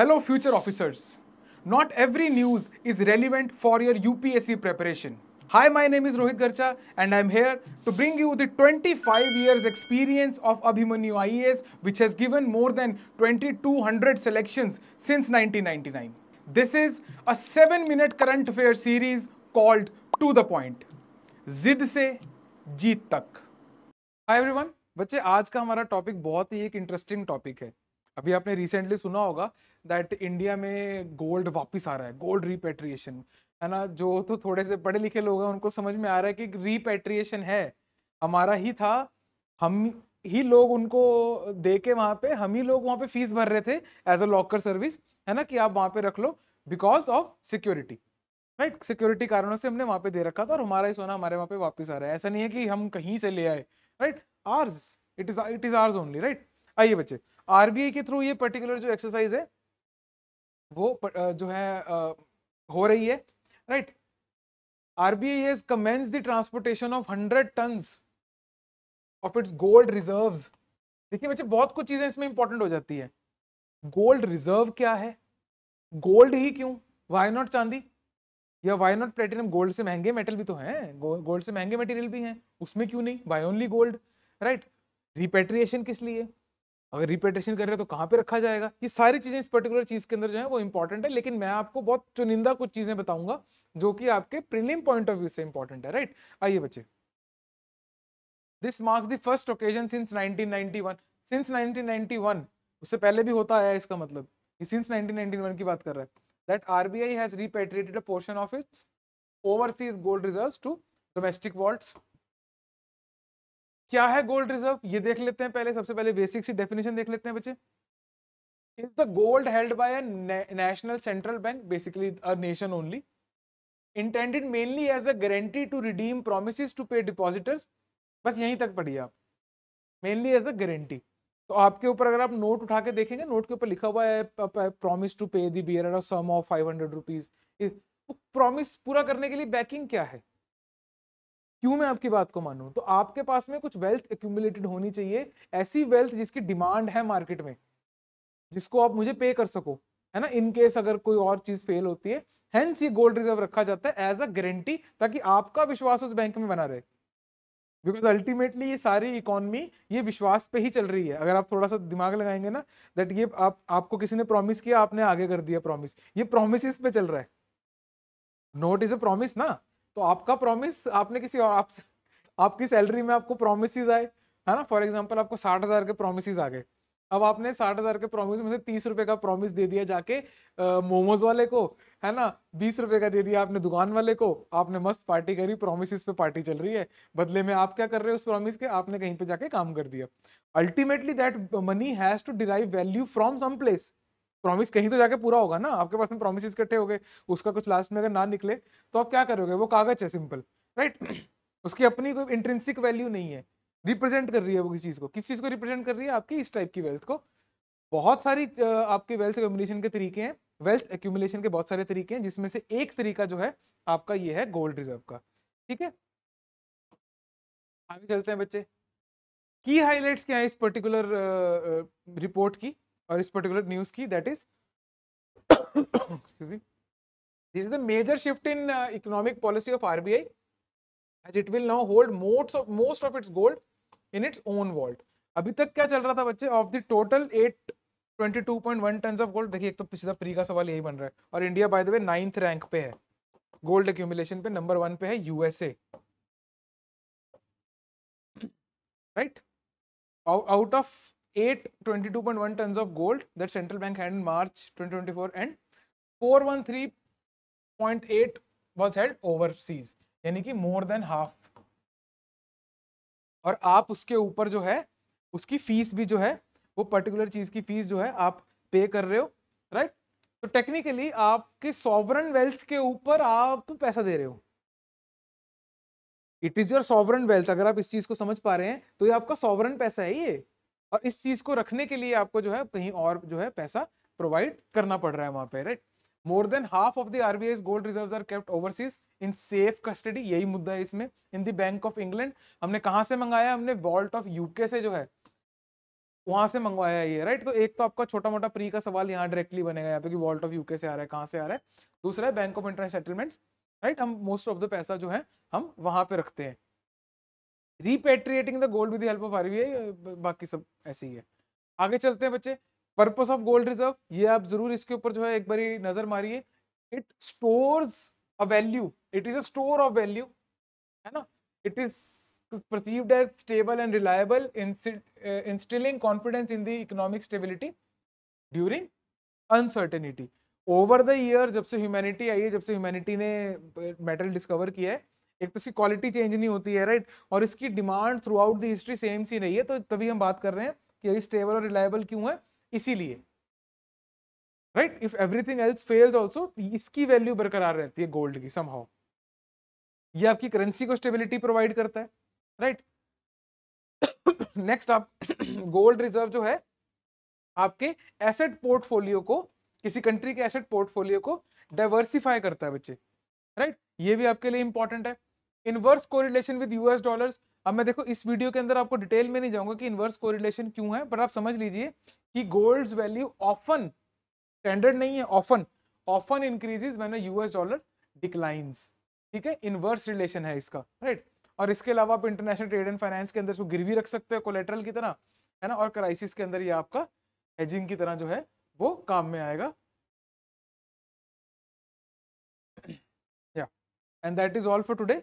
Hello future officers not every news is relevant for your UPSC preparation hi my name is Rohit Garcha and I am here to bring you the twenty five years experience of Abhimanyu I S which has given more than twenty two hundred selection since nineteen ninety nine this is a seven minute current affair series called to the point जिद से जीत तक high every one बच्चे आज का हमारा topic बहुत ही एक interesting topic है अभी आपने रिसेंटली सुना होगा दैट इंडिया में गोल्ड वापस आ रहा है गोल्ड रिपेट्रिएशन है ना जो तो थोड़े से पढ़े लिखे लोग हैं उनको समझ में आ रहा है कि रिपेट्रिएशन है हमारा ही था हम ही लोग उनको दे के वहाँ पे हम ही लोग वहाँ पे फीस भर रहे थे एज अ लॉकर सर्विस है ना कि आप वहाँ पे रख लो because of security right security कारणों से हमने वहाँ पे दे रखा था और हमारा ही सोना हमारे वहाँ पे वापस आ रहा है ऐसा नहीं है कि हम कहीं से ले आए right ours it is it is ours only right आइए बच्चे आरबीआई के थ्रू ये पर्टिकुलर जो एक्सरसाइज है वो जो है हो रही है right RBI has commence the transportation of hundred ton of its gold reserve देखिए बच्चे बहुत कुछ चीजें इसमें इंपॉर्टेंट हो जाती है गोल्ड रिजर्व क्या है गोल्ड ही क्यों वाई नॉट चांदी या वाई नॉट प्लेटिनम गोल्ड से महंगे मेटल भी तो हैं गोल्ड से महंगे मटेरियल भी हैं उसमें क्यों नहीं why only gold right repatriation किस लिए अगर रिपीटेशन कर रहे हो तो कहाँ पे रखा जाएगा ये सारी चीज़ें इस पर्टिकुलर चीज़ के अंदर जो है वो इंपॉर्टेंट है लेकिन मैं आपको बहुत चुनिंदा कुछ चीज़ें बताऊंगा जो कि आपके प्रीलिम पॉइंट ऑफ व्यू से इंपॉर्टेंट है राइट आइए बच्चे this marks the first occasion since 1991 since 1991 उससे पहले भी होता आया इसका मतलब सिंस 1991 की बात कर रहा है that RBI has repatriated a portion of its overseas gold reserves to domestic vaults क्या है गोल्ड रिजर्व ये देख लेते हैं पहले सबसे पहले बेसिक सी डेफिनेशन देख लेते हैं बच्चे is the gold held by national central bank basically a nation only intended mainly as a guarantee to redeem promise to pay depositors बस यहीं तक पढ़िए आप मेनली एज अ गारंटी तो आपके ऊपर अगर आप नोट उठा के देखेंगे नोट के ऊपर लिखा हुआ है promise to pay the bearer sum of five hundred rupees promise पूरा करने के लिए बैकिंग क्या है क्यों मैं आपकी बात को मानूं तो आपके पास में कुछ वेल्थ एक्यूमुलेटेड होनी चाहिए ऐसी वेल्थ जिसकी डिमांड है मार्केट में जिसको आप मुझे पे कर सको है ना इन केस अगर कोई और चीज फेल होती है हेंस ये गोल्ड रिजर्व रखा जाता है एज अ गारंटी ताकि आपका विश्वास उस बैंक में बना रहे बिकॉज अल्टीमेटली ये सारी इकोनॉमी ये विश्वास पे ही चल रही है अगर आप थोड़ा सा दिमाग लगाएंगे ना दैट ये आप आपको किसी ने प्रॉमिस किया आपने आगे कर दिया प्रॉमिस ये प्रोमिस पे चल रहा है नोट इज अ प्रॉमिस ना तो आपका प्रॉमिस आपने किसी और आपसे आपकी सैलरी में आपको प्रोमिस आए है ना फॉर एग्जाम्पल आपको साठ हजार के प्रोमिस आ गए अब आपने साठ हजार के प्रॉमिस में से तीस रुपए का प्रॉमिस दे दिया जाके मोमोज वाले को है ना बीस रुपए का दे दिया आपने दुकान वाले को आपने मस्त पार्टी करी प्रोमिस पे पार्टी चल रही है बदले में आप क्या कर रहे हो उस प्रॉमिस के आपने कहीं पे जाके काम कर दिया ultimately that money has to derive value from some place promise कहीं तो जाके पूरा होगा ना आपके पास में प्रॉमिस इकट्ठे हो गए उसका कुछ लास्ट में अगर ना निकले तो आप क्या करोगे वो कागज है सिंपल राइट उसकी अपनी कोई इंट्रेंसिक वैल्यू नहीं है रिप्रेजेंट कर रही है वो किसी चीज़ को किस चीज़ को रिप्रेजेंट कर रही है आपकी इस टाइप की वेल्थ को बहुत सारी आपके वेल्थ एक्यूमुलेशन के तरीके हैं वेल्थ एक्यूमुलेशन के बहुत सारे तरीके हैं जिसमें से एक तरीका जो है आपका ये है गोल्ड रिजर्व का ठीक है आगे चलते हैं बच्चे की हाईलाइट्स क्या है इस पर्टिकुलर रिपोर्ट की और इस पर्टिकुलर न्यूज की that is this is the major shift in economic policy of RBI as it will now hold most of most of its gold in its own vault अभी तक क्या चल रहा था बच्चे of the total eight twenty two point one ton of gold देखिए एक तो पिछला प्री का सवाल यही बन रहा है और India by the way ninth rank पे है गोल्ड एक्यूमुलेशन पे नंबर वन पे है USA right out of 822.1 tons of gold that central bank had in March 2024 and 413.8 was held overseas yani ki more than half aur आप uske upar jo hai uski fees bhi jo hai wo particular cheez ki fees jo hai aap pay kar rahe ho right तो technically आपके sovereign wealth के ऊपर आप पैसा दे रहे हो it is your sovereign wealth अगर आप इस चीज़ को समझ पा रहे हैं तो ये आपका सॉवरन पैसा है ये और इस चीज को रखने के लिए आपको जो है कहीं और जो है पैसा प्रोवाइड करना पड़ रहा है वहां पे right more than half of the RBI gold reserve are kept overseas in safe custody यही मुद्दा है इसमें in the bank of England हमने कहा से मंगाया हमने वॉल्ट ऑफ यूके से जो है वहां से मंगवाया ये राइट तो एक तो आपका छोटा मोटा प्री का सवाल यहाँ डायरेक्टली बनेगा यहाँ पे कि वॉल्ट ऑफ यूके से आ रहा है कहाँ से आ रहा है दूसरा है bank of internet settlement right हम मोस्ट ऑफ द पैसा जो है हम वहां पे रखते हैं repatriating the gold with help of RBI बाकी सब ऐसे ही है आगे चलते हैं बच्चे पर्पस ऑफ गोल्ड रिजर्व ये आप जरूर इसके ऊपर जो है एक बार नजर मारिए it stores a value it is a store of value है ना it is perceived as stable and reliable instilling confidence in the economic stability during uncertainty over the years जब से humanity आई है जब से humanity ने metal discover किया है एक तो इसकी क्वालिटी चेंज नहीं होती है राइट और इसकी demand throughout the history same सी रही है तो तभी हम बात कर रहे हैं कि ये स्टेबल और रिलायबल क्यों है इसीलिए right if everything else fails also इसकी वैल्यू बरकरार रहती है गोल्ड की समहाउ ये आपकी करेंसी को स्टेबिलिटी प्रोवाइड करता है राइट नेक्स्ट आप गोल्ड रिजर्व जो है आपके एसेट पोर्टफोलियो को किसी कंट्री के एसेट पोर्टफोलियो को डाइवर्सिफाई करता है बच्चे राइट right? ये भी आपके लिए इंपॉर्टेंट है inverse correlation with US dollars अब मैं देखो इस वीडियो के अंदर आपको डिटेल में नहीं जाऊंगा कि इनवर्स कोरिलेशन क्यों है पर आप समझ लीजिए कि गोल्ड वैल्यू ऑफन स्टैंडर्ड नहीं है ऑफन ऑफन इंक्रीजेज मैंने यूएस डॉलर डिक्लाइंस ठीक है इनवर्स रिलेशन है इसका राइट और इसके अलावा आप इंटरनेशनल ट्रेड एंड फाइनेंस के अंदर इसको गिरवी रख सकते हो कोलेट्रल की तरह है ना और क्राइसिस के अंदर ये आपका हेजिंग की तरह जो है वो काम में आएगा या and that is all for today